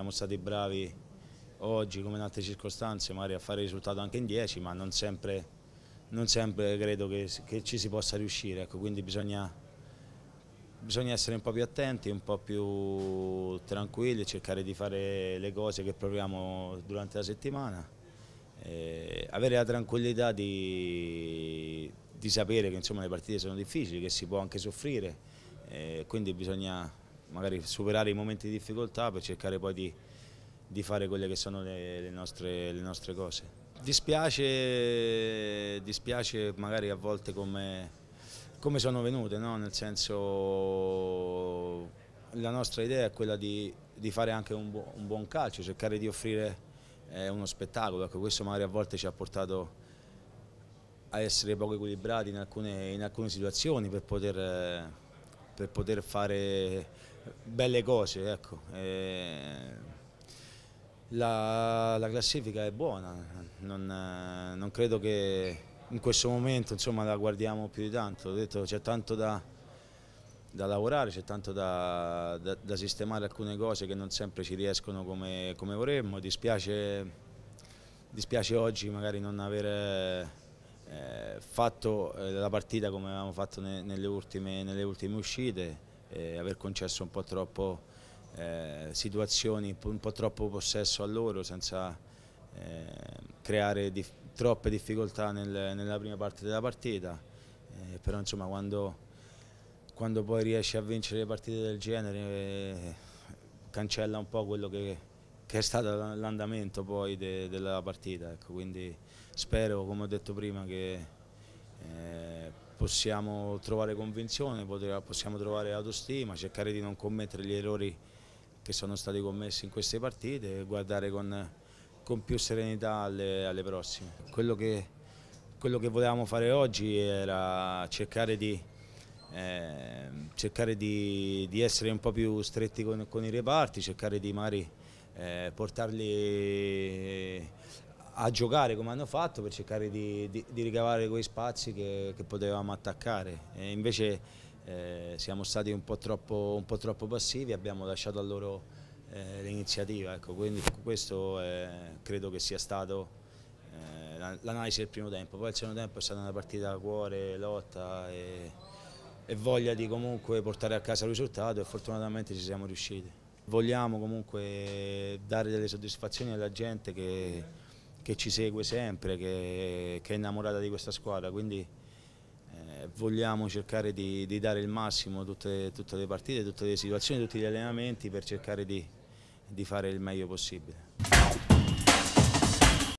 siamo stati bravi oggi come in altre circostanze magari a fare risultato anche in 10 ma non sempre, non sempre credo che, che, ci si possa riuscire, ecco, quindi bisogna, bisogna essere un po' più attenti, un po' più tranquilli, cercare di fare le cose che proviamo durante la settimana, eh, avere la tranquillità di, di sapere che insomma, le partite sono difficili, che si può anche soffrire, eh, quindi bisogna magari superare i momenti di difficoltà per cercare poi di, di fare quelle che sono le, le, nostre, le nostre, cose. Dispiace, dispiace, magari a volte come, come sono venute, no? nel senso la nostra idea è quella di, di fare anche un, bu un, buon calcio, cercare di offrire eh, uno spettacolo, ecco, questo magari a volte ci ha portato a essere poco equilibrati in alcune, in alcune situazioni per poter... Eh, per poter fare belle cose. Ecco. La, la, classifica è buona, non, non, credo che in questo momento insomma, la guardiamo più di tanto, c'è tanto da, da lavorare, c'è tanto da, da, da, sistemare alcune cose che non sempre ci riescono come, come vorremmo, dispiace, dispiace oggi magari non avere eh, fatto eh, la partita come avevamo fatto ne, nelle, ultime, nelle, ultime, uscite, eh, aver concesso un po' troppo eh, situazioni, un po' troppo possesso a loro senza eh, creare di, troppe difficoltà nel, nella prima parte della partita, eh, però insomma quando, quando, poi riesci a vincere partite del genere cancella un po' quello che che è stato l'andamento poi de, della partita. Ecco, quindi spero, come ho detto prima, che eh, possiamo trovare convinzione, possiamo trovare autostima, cercare di non commettere gli errori che sono stati commessi in queste partite e guardare con, con più serenità alle, alle prossime. Quello che, quello che, volevamo fare oggi era cercare di, eh, cercare di, di essere un po' più stretti con, con i reparti, cercare di magari eh, portarli eh, a giocare come hanno fatto per cercare di, di, di ricavare quei spazi che, che potevamo attaccare. E invece eh, siamo stati un po, troppo, un po, troppo, passivi, abbiamo lasciato a loro eh, l'iniziativa, ecco, quindi questo eh, credo che sia stato eh, l'analisi del primo tempo, poi il secondo tempo è stata una partita a cuore, lotta e, e voglia di comunque portare a casa il risultato e fortunatamente ci siamo riusciti. Vogliamo comunque dare delle soddisfazioni alla gente che, che ci segue sempre, che, che, è innamorata di questa squadra, quindi eh, vogliamo cercare di, di, dare il massimo a tutte, tutte, le partite, tutte le situazioni, tutti gli allenamenti per cercare di, di fare il meglio possibile.